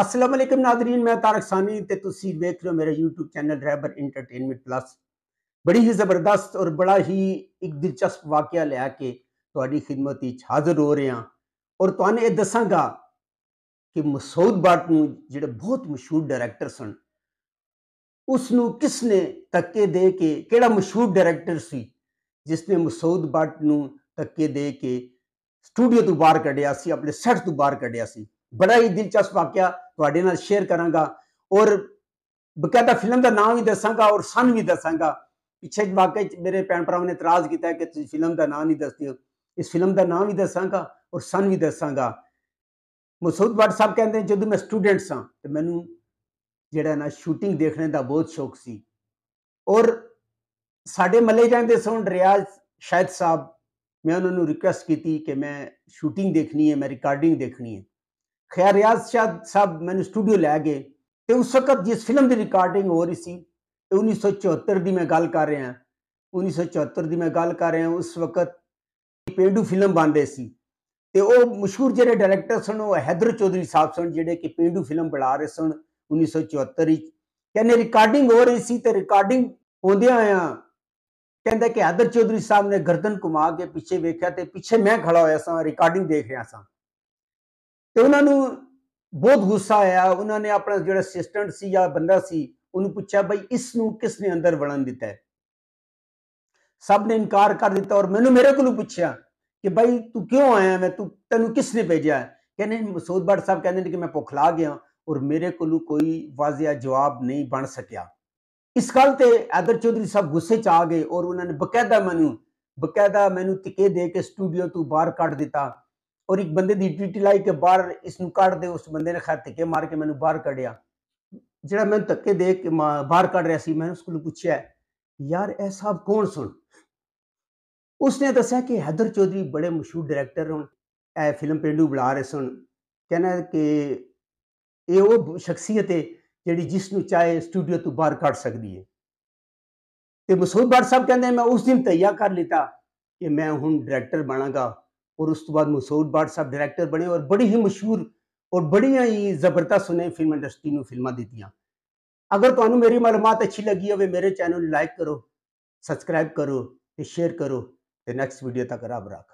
السلام علیکم ناظرین میں تارک ثانی تے تسی سانی تو میرا یو ٹیوب چینل ریبر انٹرٹینمنٹ پلس بڑی ہی زبردست اور بڑا ہی ایک دلچسپ واقعہ لیا کے تھی خدمت وچ حاضر ہو رہے ہاں اور یہ گا کہ مسعود بٹ نو جڑے بہت مشہور ڈائریکٹر سن اس نو کس نے تکے دے کے کیڑا مشہور ڈائریکٹر سی جس نے مسعود بٹ نو تکے دے کے سٹوڈیو تو باہر کڈیا سی اپنے سیٹ تو باہر کڈیا سی بڑا ہی دلچسپ واقعہ تو شیئر کریں گا اور بقا فلم دا نام بھی دساگ اور سن ہی بھی دساگا پچھے واقعی میرے پین براؤ نے اتراز کیتا ہے کہ فلم دا نام ہی دستے ہو اس فلم دا نام بھی دساگا اور سن بھی دساگا مسعود بٹ صاحب کہتے ہیں جد میں اسٹوڈنٹس ہاں تو میں مجھے جہاں نا شوٹنگ دیکھنے دا بہت شوق سی اور ساڑھے ملے جائیں دے سن ریاض شاید صاحب میں انہوں نے ریکویسٹ کی تھی کہ میں شوٹنگ دیکھنی ہے میں ریکارڈنگ دیکھنی ہے ਖੈਰ ਰਿਆਜ਼ ਸ਼ਾਹ ਸਾਹਿਬ ਮੈਨੂੰ ਸਟੂਡੀਓ ਲੈ ਗਏ ਤੇ ਉਸ ਵਕਤ ਜਿਸ ਫਿਲਮ ਦੀ ਰਿਕਾਰਡਿੰਗ ਹੋ ਰਹੀ ਸੀ 1974 ਦੀ ਮੈਂ ਗੱਲ ਕਰ ਰਿਹਾ 1974 ਦੀ ਮੈਂ ਗੱਲ ਕਰ ਰਿਹਾ ਉਸ ਵਕਤ ਪੇਂਡੂ ਫਿਲਮ ਬਣਦੇ ਸੀ ਤੇ ਉਹ ਮਸ਼ਹੂਰ ਜਿਹੜੇ ਡਾਇਰੈਕਟਰ ਸਨ ਉਹ ਹੈਦਰ ਚੌਧਰੀ ਸਾਹਿਬ ਸਨ ਜਿਹੜੇ ਕਿ ਪੇਂਡੂ ਫਿਲਮ ਬਣਾ ਰਹੇ ਸਨ 1974 ਵਿੱਚ ਕਹਿੰਦੇ ਰਿਕਾਰਡਿੰਗ ਹੋ ਰਹੀ ਸੀ ਤੇ ਰਿਕਾਰਡਿੰਗ ਹੁੰਦਿਆਂ ਆਇਆ ਕਹਿੰਦਾ ਕਿ ਹੈਦਰ ਚੌਧਰੀ ਸਾਹਿਬ ਨੇ ਗਰਦਨ ਘੁਮਾ ਕੇ ਪਿੱਛੇ ਵੇਖਿਆ ਤੇ ਪਿੱਛੇ ਮੈਂ ਖੜਾ ਹੋਇਆ ਸਾਂ ਰਿਕਾਰਡਿੰਗ ਦੇਖ ਰਿਹਾ ਸਾਂ بہت گسا آیا انہوں نے اپنا جڑا سسٹنٹ سی یا بندہ سی ان پوچھا بھائی اس نے اندر بڑن دب نے انکار کر دیا اور مجھے میرے کو پوچھا کہ بھائی تیوں آیا میں تینوں کس نے بھیجا ہے کہ سوت بڑھ سا کہ میں پوکھلا گیا اور میرے کوئی واضح جواب نہیں بن سکیا اس گلتے آدر چودھری صاحب غصے چی اور انہوں نے بقاعدہ منوں بقا مینکے دے کے اسٹوڈیو تک باہر کٹ دا اور ایک بندے دی ٹویٹی لائی کے باہر اسٹ دے اس بندے نے خیر تکے مار کے میں مینو باہر میں نو تکے دے کہ باہر کڑھ رہا سی میں اس کو پوچھا یار اے صاحب کون سن اس نے دسایا کہ حیدر چودری بڑے مشہور ڈریکٹر ہوں اے فلم پینڈو بلا رہے سن کہنا ہے کہ اے وہ شخصیت ہے جی جس نو چاہے سٹوڈیو تو باہر کٹ سی ہے مسعود بار صاحب کہ میں اس دن تیار کر لیتا کہ میں ہوں ڈریکٹر بنا گا اور اس بعد مسعود باٹ صاحب ڈائریکٹر بنے اور بڑی ہی مشہور اور بڑی ہی زبردست انہیں فلم انڈسٹری نے فلمیں دی اگر تمہیں میری معلومات اچھی لگی ہوئے میرے چینل لائک کرو سبسکرائب کرو شیئر کرو نیکسٹ ویڈیو تک رب رکھ